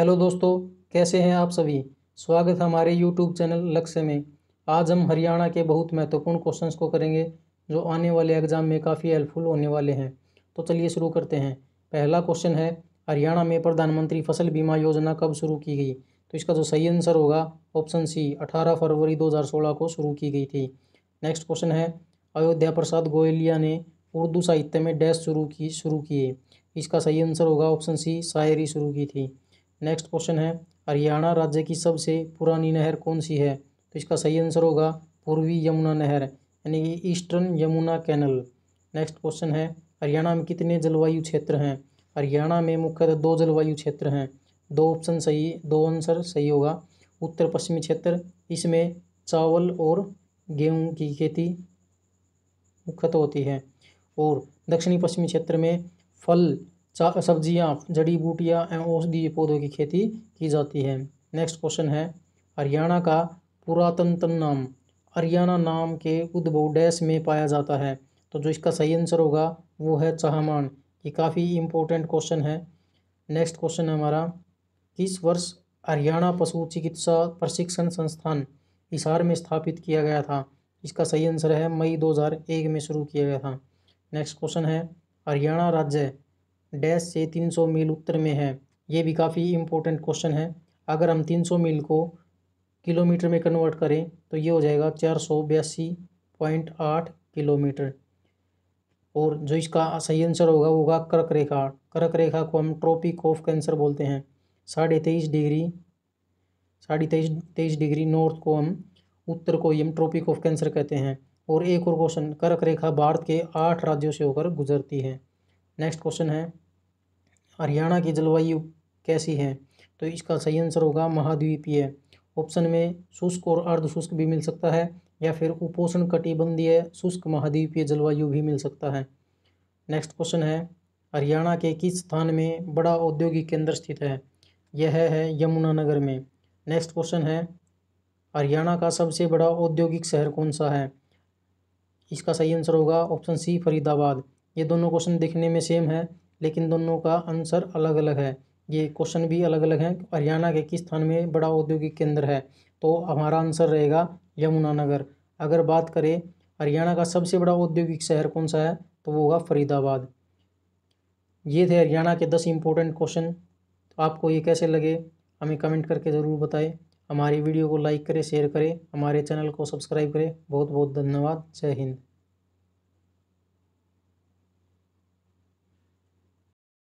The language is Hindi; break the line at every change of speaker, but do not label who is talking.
हेलो दोस्तों कैसे हैं आप सभी स्वागत है हमारे यूट्यूब चैनल लक्ष्य में आज हम हरियाणा के बहुत महत्वपूर्ण क्वेश्चंस को करेंगे जो आने वाले एग्जाम में काफ़ी हेल्पफुल होने वाले हैं तो चलिए शुरू करते हैं पहला क्वेश्चन है हरियाणा में प्रधानमंत्री फसल बीमा योजना कब शुरू की गई तो इसका जो सही आंसर होगा ऑप्शन सी अठारह फरवरी दो को शुरू की गई थी नेक्स्ट क्वेश्चन है अयोध्या प्रसाद गोयलिया ने उर्दू साहित्य में डैश शुरू की शुरू किए इसका सही आंसर होगा ऑप्शन सी शायरी शुरू की थी नेक्स्ट क्वेश्चन है हरियाणा राज्य की सबसे पुरानी नहर कौन सी है तो इसका सही आंसर होगा पूर्वी यमुना नहर यानी कि eastern Yamuna canal next question है हरियाणा में कितने जलवायु क्षेत्र हैं हरियाणा में मुख्यतः दो जलवायु क्षेत्र हैं दो ऑप्शन सही दो आंसर सही होगा उत्तर पश्चिमी क्षेत्र इसमें चावल और गेहूं की खेती मुख्यतः होती है और दक्षिणी पश्चिमी क्षेत्र में फल सब्जियाँ जड़ी बूटियाँ एवं औषधीय पौधों की खेती की जाती है नेक्स्ट क्वेश्चन है हरियाणा का पुरातनतम नाम हरियाणा नाम के उद्भव डैश में पाया जाता है तो जो इसका सही आंसर होगा वो है चहमान ये काफ़ी इम्पोर्टेंट क्वेश्चन है नेक्स्ट क्वेश्चन है हमारा किस वर्ष हरियाणा पशु चिकित्सा प्रशिक्षण संस्थान हिसार में स्थापित किया गया था इसका सही आंसर है मई 2001 में शुरू किया गया था नेक्स्ट क्वेश्चन है हरियाणा राज्य डैश से 300 मील उत्तर में है ये भी काफ़ी इम्पोर्टेंट क्वेश्चन है अगर हम 300 मील को किलोमीटर में कन्वर्ट करें तो ये हो जाएगा चार सौ बयासी पॉइंट आठ किलोमीटर और जो इसका सही आंसर होगा वो होगा कर्क रेखा कर्क रेखा को हम ट्रॉपिक ऑफ कैंसर बोलते हैं साढ़े तेईस डिग्री साढ़े तेईस तेईस डिग्री नॉर्थ को हम उत्तर को हम ट्रॉपिक ऑफ कैंसर कहते हैं और एक और क्वेश्चन कर्क रेखा भारत के आठ राज्यों से होकर गुजरती है नेक्स्ट क्वेश्चन है हरियाणा की जलवायु कैसी है तो इसका सही आंसर होगा महाद्वीपीय ऑप्शन में शुष्क और अर्ध शुष्क भी मिल सकता है या फिर उपोषण कटिबंधीय शुष्क महाद्वीपीय जलवायु भी मिल सकता है नेक्स्ट क्वेश्चन है हरियाणा के किस स्थान में बड़ा औद्योगिक केंद्र स्थित है यह है यमुनानगर में नेक्स्ट क्वेश्चन है हरियाणा का सबसे बड़ा औद्योगिक शहर कौन सा है इसका सही आंसर होगा ऑप्शन सी फरीदाबाद ये दोनों क्वेश्चन दिखने में सेम है लेकिन दोनों का आंसर अलग अलग है ये क्वेश्चन भी अलग अलग हैं हरियाणा के किस स्थान में बड़ा औद्योगिक केंद्र है तो हमारा आंसर रहेगा यमुनानगर अगर बात करें हरियाणा का सबसे बड़ा औद्योगिक शहर कौन सा है तो वो होगा फरीदाबाद ये थे हरियाणा के दस इंपॉर्टेंट क्वेश्चन तो आपको ये कैसे लगे हमें कमेंट करके ज़रूर बताएं हमारी वीडियो को लाइक करें शेयर करें हमारे चैनल को सब्सक्राइब करें बहुत बहुत धन्यवाद जय हिंद